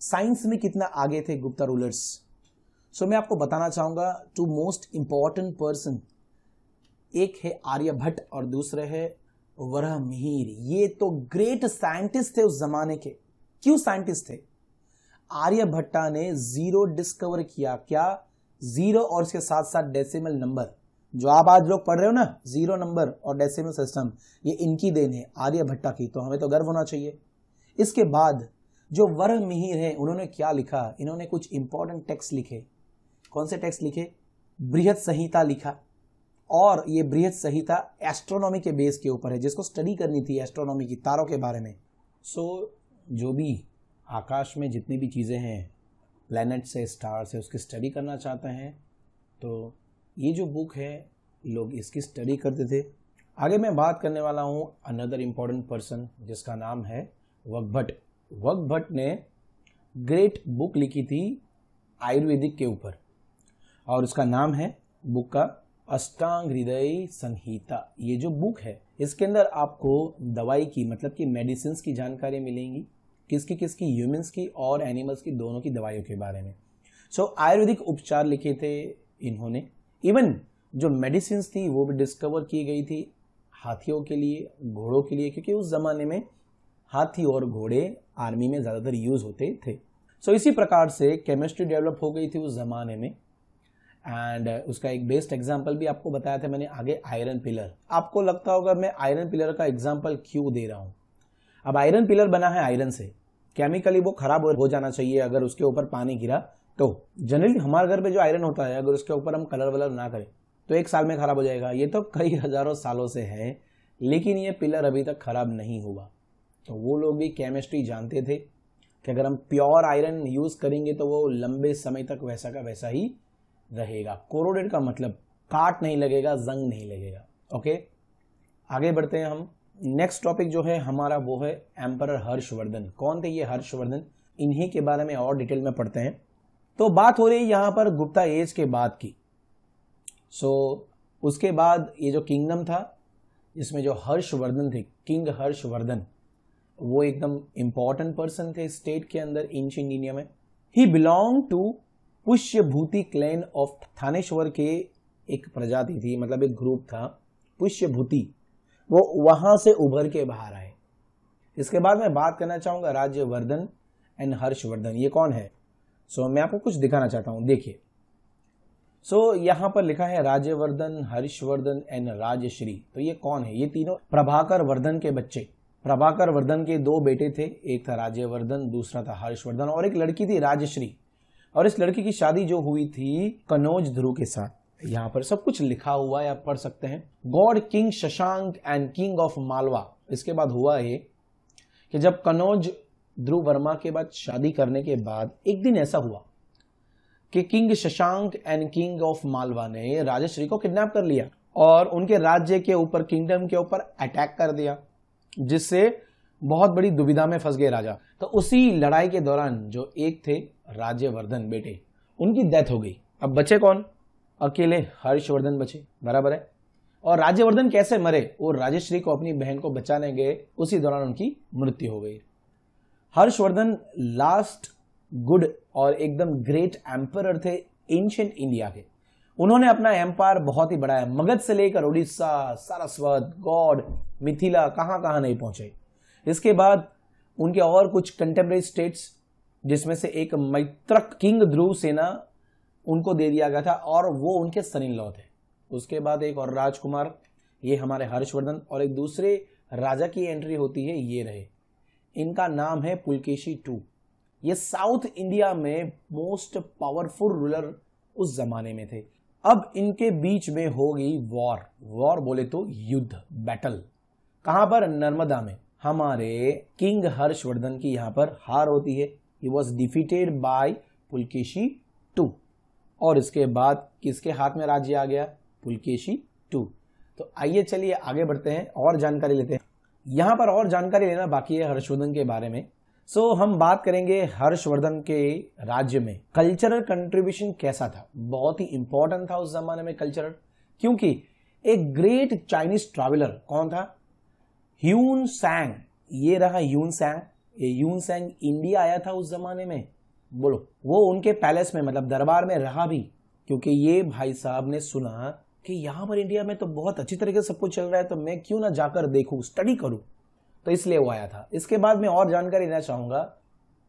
[SPEAKER 1] साइंस में कितना आगे थे गुप्ता रूलर्स सो so, मैं आपको बताना चाहूंगा टू मोस्ट इंपॉर्टेंट पर्सन एक है आर्यभट्ट और दूसरे है वरह मिहिर ये तो ग्रेट साइंटिस्ट थे उस जमाने के क्यों साइंटिस्ट थे आर्यभट्टा ने जीरो डिस्कवर किया क्या जीरो और उसके साथ साथ डेसिमल नंबर जो आप आज लोग पढ़ रहे हो ना जीरो नंबर और डेसिमल सिस्टम ये इनकी देन है आर्यभट्टा की तो हमें तो गर्व होना चाहिए इसके बाद जो वर मिहिर हैं उन्होंने क्या लिखा इन्होंने कुछ इंपॉर्टेंट टेक्स्ट लिखे कौन से टेक्स्ट लिखे बृहद संहिता लिखा और ये बृहद संहिता एस्ट्रोनॉमी के बेस के ऊपर है जिसको स्टडी करनी थी एस्ट्रोनॉमी की तारों के बारे में सो so, जो भी आकाश में जितनी भी चीज़ें हैं प्लैनेट से स्टार से उसकी स्टडी करना चाहते हैं तो ये जो बुक है लोग इसकी स्टडी करते थे आगे मैं बात करने वाला हूँ अनदर इम्पॉर्टेंट पर्सन जिसका नाम है भट्ट वक भट्ट ने ग्रेट बुक लिखी थी आयुर्वेदिक के ऊपर और उसका नाम है बुक का अष्टांग हृदय संहिता ये जो बुक है इसके अंदर आपको दवाई की मतलब कि मेडिसिन की जानकारी मिलेंगी किसकी किसकी ह्यूमंस की और एनिमल्स की दोनों की दवाइयों के बारे में सो so, आयुर्वेदिक उपचार लिखे थे इन्होंने इवन जो मेडिसिन थी वो भी डिस्कवर की गई थी हाथियों के लिए घोड़ों के लिए क्योंकि उस ज़माने में हाथी और घोड़े आर्मी में ज़्यादातर यूज़ होते थे सो so, इसी प्रकार से केमिस्ट्री डेवलप हो गई थी उस ज़माने में एंड उसका एक बेस्ट एग्जाम्पल भी आपको बताया था मैंने आगे आयरन पिलर आपको लगता होगा मैं आयरन पिलर का एग्जाम्पल क्यों दे रहा हूँ अब आयरन पिलर बना है आयरन से केमिकली वो खराब हो जाना चाहिए अगर उसके ऊपर पानी गिरा तो जनरली हमारे घर पे जो आयरन होता है अगर उसके ऊपर हम कलर वलर ना करें तो एक साल में खराब हो जाएगा ये तो कई हज़ारों सालों से है लेकिन ये पिलर अभी तक खराब नहीं हुआ तो वो लोग भी केमिस्ट्री जानते थे कि अगर हम प्योर आयरन यूज़ करेंगे तो वो लंबे समय तक वैसा का वैसा ही रहेगा कोरोडेड का मतलब काट नहीं लगेगा जंग नहीं लगेगा ओके आगे बढ़ते हैं हम नेक्स्ट टॉपिक जो है हमारा वो है एम्पर हर्षवर्धन कौन थे ये हर्षवर्धन इन्हीं के बारे में और डिटेल में पढ़ते हैं तो बात हो रही है यहाँ पर गुप्ता एज के बाद की सो so, उसके बाद ये जो किंगडम था इसमें जो हर्षवर्धन थे किंग हर्षवर्धन वो एकदम इंपॉर्टेंट पर्सन थे स्टेट के अंदर एंशियंट इंडिया में ही belong to Pushya Bhuti clan of Thaneshwar के एक प्रजाति थी मतलब एक ग्रुप था पुष्यभूति वो वहां से उभर के बाहर आए इसके बाद मैं बात करना चाहूंगा राज्यवर्धन एंड हर्षवर्धन ये कौन है सो so, मैं आपको कुछ दिखाना चाहता हूं देखिए सो so, यहां पर लिखा है राज्यवर्धन हर्षवर्धन एंड राजश्री तो ये कौन है ये तीनों प्रभाकर वर्धन के बच्चे प्रभाकर वर्धन के दो बेटे थे एक था राज्यवर्धन दूसरा था हर्षवर्धन और एक लड़की थी राजश्री और इस लड़की की शादी जो हुई थी कनौज ध्रुव के साथ यहाँ पर सब कुछ लिखा हुआ है आप पढ़ सकते हैं Gauda king Shashank and king of Malwa इसके बाद हुआ ये कि जब कनौज ध्रुव वर्मा के बाद शादी करने के बाद एक दिन ऐसा हुआ कि king Shashank and king of Malwa ने राजश्री को किडनैप कर लिया और उनके राज्य के ऊपर किंगडम के ऊपर अटैक कर दिया जिससे बहुत बड़ी दुविधा में फंस गए राजा तो उसी लड़ाई के दौरान जो एक थे राज्यवर्धन बेटे उनकी डेथ हो गई अब बचे कौन अकेले हर्षवर्धन बचे बराबर है और राज्यवर्धन कैसे मरे वो राजेश्री को अपनी बहन को बचाने गए उसी दौरान उनकी मृत्यु हो गई हर्षवर्धन लास्ट गुड और एकदम ग्रेट एम्पर थे एंशियंट इंडिया के उन्होंने अपना एम्पायर बहुत ही बढ़ाया मगध से लेकर उड़ीसा सारस्वत गौड मिथिला कहाँ कहाँ नहीं पहुंचे इसके बाद उनके और कुछ कंटेम्प्रेरी स्टेट्स जिसमें से एक मैत्रक किंग ध्रुव सेना उनको दे दिया गया था और वो उनके सनी लॉ थे उसके बाद एक और राजकुमार ये हमारे हर्षवर्धन और एक दूसरे राजा की एंट्री होती है ये रहे इनका नाम है पुलकेशी टू ये साउथ इंडिया में मोस्ट पावरफुल रूलर उस जमाने में थे अब इनके बीच में होगी वॉर वॉर बोले तो युद्ध बैटल कहां पर नर्मदा में हमारे किंग हर्षवर्धन की यहां पर हार होती है he was defeated by Pulakeshi two और इसके बाद किसके हाथ में राज्य आ गया पुलकेशी टू तो आइए चलिए आगे बढ़ते हैं और जानकारी लेते हैं यहां पर और जानकारी लेना बाकी है हर्षवर्धन के बारे में सो so, हम बात करेंगे हर्षवर्धन के राज्य में कल्चरल कंट्रीब्यूशन कैसा था बहुत ही इंपॉर्टेंट था उस जमाने में कल्चरल क्योंकि एक ग्रेट चाइनीज ट्रैवलर कौन था ह्यून सैंग ये रहा ह्यून सैंग ये ह्यून सैंग इंडिया आया था उस जमाने में बोलो वो उनके पैलेस में मतलब दरबार में रहा भी क्योंकि ये भाई साहब ने सुना कि यहां पर इंडिया में तो बहुत अच्छी तरीके से सब कुछ चल रहा है तो मैं क्यों ना जाकर देखू स्टडी करूं तो इसलिए वो आया था इसके बाद मैं और जानकारी देना चाहूंगा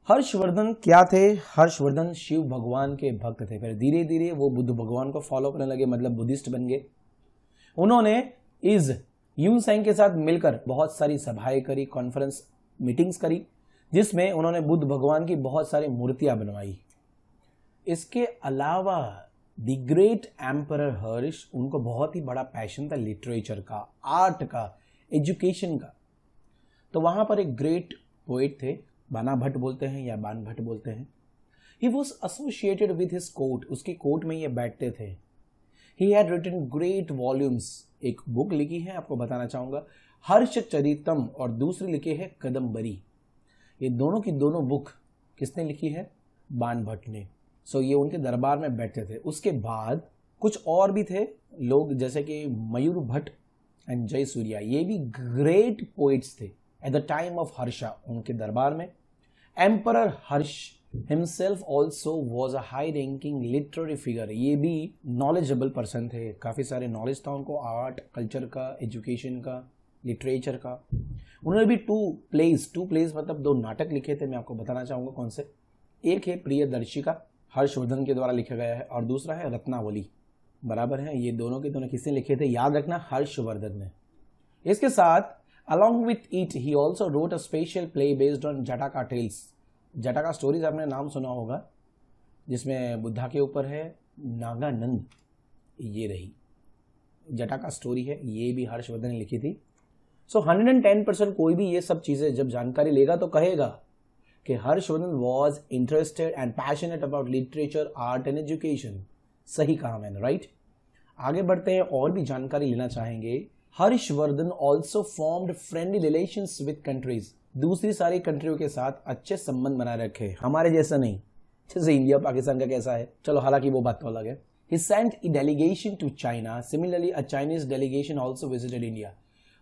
[SPEAKER 1] हर्षवर्धन क्या थे हर्षवर्धन शिव भगवान के भक्त थे फिर धीरे धीरे वो बुद्ध भगवान को फॉलो करने लगे मतलब बुद्धिस्ट बन गए उन्होंने इज यून सैंग के साथ मिलकर बहुत सारी सभाएं करी कॉन्फ्रेंस मीटिंग्स करी जिसमें उन्होंने बुद्ध भगवान की बहुत सारी मूर्तियां बनवाई इसके अलावा द ग्रेट एम्पर हर्ष उनको बहुत ही बड़ा पैशन था लिटरेचर का आर्ट का एजुकेशन का तो वहाँ पर एक ग्रेट पोइट थे बाना भट्ट बोलते हैं या बान भट्ट बोलते हैं he was associated with his court उसकी कोर्ट में ये बैठते थे he had written great volumes एक बुक लिखी है आपको बताना चाहूँगा हर्ष चरितम और दूसरी लिखी है कदम्बरी ये दोनों की दोनों बुक किसने लिखी है बान भट्ट ने सो so, ये उनके दरबार में बैठते थे उसके बाद कुछ और भी थे लोग जैसे कि मयूर भट्ट एंड जय सूर्या ये भी ग्रेट पोइट्स थे at the time of Harsha उनके दरबार में emperor Harsh himself also was a high ranking literary figure ये भी नॉलेजेबल पर्सन थे काफ़ी सारे नॉलेज था उनको आर्ट कल्चर का एजुकेशन का लिटरेचर का उन्होंने भी टू प्लेस टू प्लेस मतलब दो नाटक लिखे थे मैं आपको बताना चाहूँगा कौन से एक है प्रिय दर्शिका हर्षवर्धन के द्वारा लिखा गया है और दूसरा है रत्नावली बराबर है ये दोनों के दोनों किसने लिखे थे याद रखना हर्षवर्धन ने इसके साथ along with it he also wrote a spatial play based on Jataka tales. Jataka stories आपने नाम सुना होगा जिसमें बुद्धा के ऊपर है नागानंद ये रही का स्टोरी है ये भी हर्षवर्धन ने लिखी थी so hundred and ten percent कोई भी ये सब चीज़ें जब जानकारी लेगा तो कहेगा कि Harshavardhan was interested and passionate about literature art and education सही कहा मैंने राइट आगे बढ़ते हैं और भी जानकारी लेना चाहेंगे Harshavardhan also formed friendly relation with countries दूसरी सारी कंट्रियों के साथ अच्छे संबंध बनाए रखे हमारे जैसा नहीं जैसे इंडिया पाकिस्तान का कैसा है चलो हालांकि वो बात तो अलग है he sent a delegation to China. Similarly, a Chinese delegation also visited India.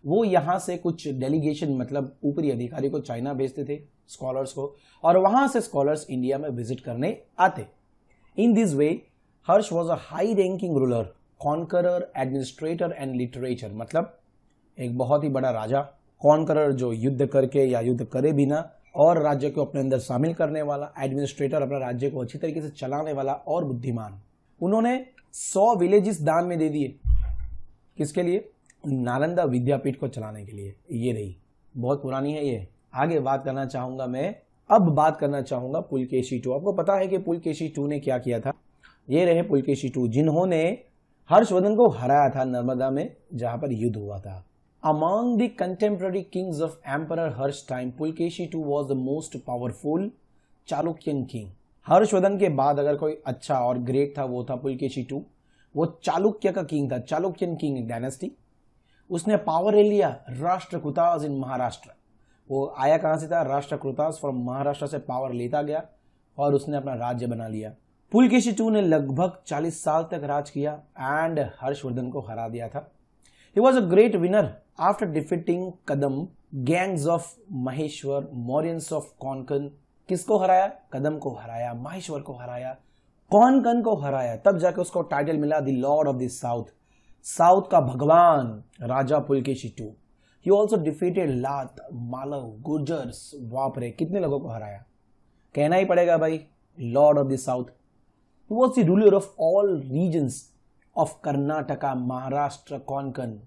[SPEAKER 1] वो यहाँ से कुछ डेलीगेशन मतलब ऊपरी अधिकारी को चाइना भेजते थे स्कॉलर्स को और वहां से स्कॉलर्स इंडिया में विजिट करने आते in this way Harsh was a high ranking ruler conqueror administrator and literature मतलब एक बहुत ही बड़ा राजा कॉन्करर जो युद्ध करके या युद्ध करे बिना और राज्य को अपने अंदर शामिल करने वाला एडमिनिस्ट्रेटर अपना राज्य को अच्छी तरीके से चलाने वाला और बुद्धिमान उन्होंने सौ विलेजेस दान में दे दिए किसके लिए नालंदा विद्यापीठ को चलाने के लिए ये रही बहुत पुरानी है ये आगे बात करना चाहूंगा मैं अब बात करना चाहूंगा पुलकेशी टू आपको पता है कि पुलकेशी टू ने क्या किया था ये रहे पुलकेशी टू जिन्होंने हर्षवर्धन को हराया था नर्मदा में जहां पर युद्ध हुआ था among the contemporary kings of emperor Harsh time Pulakeshi two was the most powerful Chalukyan king Harshavardhan के बाद अगर कोई अच्छा और ग्रेट था वो था पुलकेशी टू वो चालुक्य का किंग था चालुक्यन किंग डायनेस्टी उसने पावर ले लिया राष्ट्रकुताज इन महाराष्ट्र वो आया कहाँ से था राष्ट्रकुताज फ्रॉम महाराष्ट्र से पावर लेता गया और उसने अपना राज्य बना लिया पुलकेशी टू ने लगभग 40 साल तक राज किया एंड हर्षवर्धन को हरा दिया था he was a great winner after defeating Kadam gangs of Maheshwar Mauryans of Konkan किसको हराया कदम को हराया माहेश्वर को हराया कॉनकन को हराया तब जाके उसको टाइटल मिला the lord of the south south का भगवान राजा Pulakeshi two he also defeated Lat Malav गुर्जर्स वापरे कितने लोगों को हराया कहना ही पड़ेगा भाई lord of the south was the ruler of all regions of Karnataka Maharashtra Konkan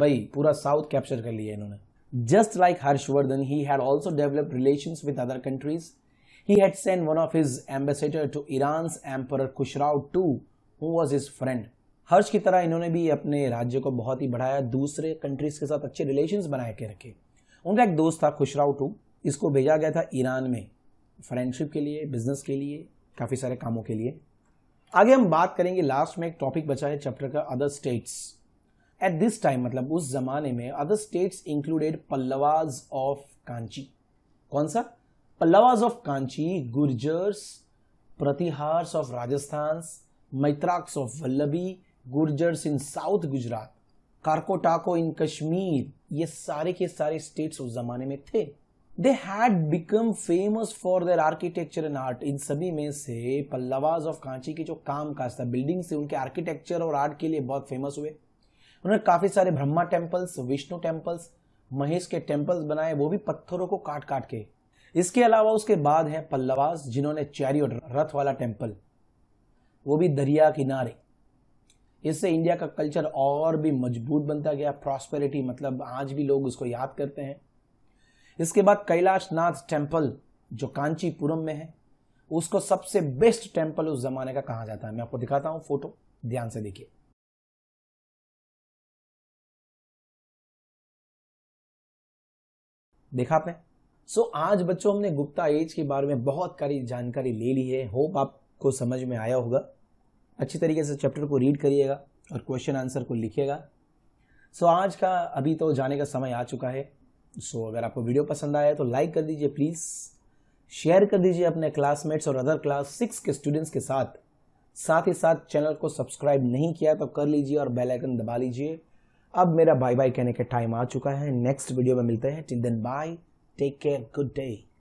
[SPEAKER 1] भाई पूरा साउथ कैप्चर कर लिया इन्होंने just like Harshavardhan he had also develop relation with other countries he had send one of his ambassador to Iran emperor Khusrau two who was his friend Harsh की तरह इन्होंने भी अपने राज्य को बहुत ही बढ़ाया दूसरे कंट्रीज के साथ अच्छे रिलेशन बनाए के रखे उनका एक दोस्त था खुशराव टू इसको भेजा गया था ईरान में फ्रेंडशिप के लिए बिजनेस के लिए काफ़ी सारे कामों के लिए आगे हम बात करेंगे लास्ट में एक टॉपिक बचा है चैप्टर का other states at this time मतलब उस जमाने में other states included Pallavas of Kanchi कौन सा Pallavas of Kanchi Gurjars Pratiharas of Rajasthan Maitrakas of Vallabhi Gurjars in south Gujarat कारकोटाको इन कश्मीर ये सारे के सारे स्टेट्स उस जमाने में थे they had become famous for their architecture and art इन सभी में से पल्लवाज ऑफ कांची के जो काम काज था बिल्डिंग्स थे उनके आर्किटेक्चर और आर्ट के लिए बहुत फेमस हुए उन्होंने काफ़ी सारे ब्रह्मा टेम्पल्स विष्णु टेम्पल्स महेश के टेम्पल्स बनाए वो भी पत्थरों को काट काट के इसके अलावा उसके बाद है पल्लवाज जिन्होंने चैरियोट रथ वाला टेम्पल वो भी दरिया किनारे इससे इंडिया का कल्चर और भी मजबूत बनता गया प्रॉस्पेरिटी मतलब आज भी लोग उसको याद करते हैं इसके बाद कैलाश नाथ टेम्पल जो कांचीपुरम में है उसको सबसे बेस्ट टेम्पल उस जमाने का कहा जाता है मैं आपको दिखाता हूँ फोटो ध्यान से देखिए देखा आपने सो so, आज बच्चों हमने गुप्ता एज के बारे में बहुत सारी जानकारी ले ली है होप आपको समझ में आया होगा अच्छी तरीके से चैप्टर को रीड करिएगा और क्वेश्चन आंसर को लिखिएगा सो so, आज का अभी तो जाने का समय आ चुका है सो so, अगर आपको वीडियो पसंद आया तो लाइक कर दीजिए प्लीज़ शेयर कर दीजिए अपने क्लासमेट्स और अदर क्लास सिक्स के स्टूडेंट्स के साथ साथ ही साथ चैनल को सब्सक्राइब नहीं किया तो कर लीजिए और बेल आइकन दबा लीजिए अब मेरा बाय बाय कहने का टाइम आ चुका है नेक्स्ट वीडियो में मिलते हैं till then bye take care good day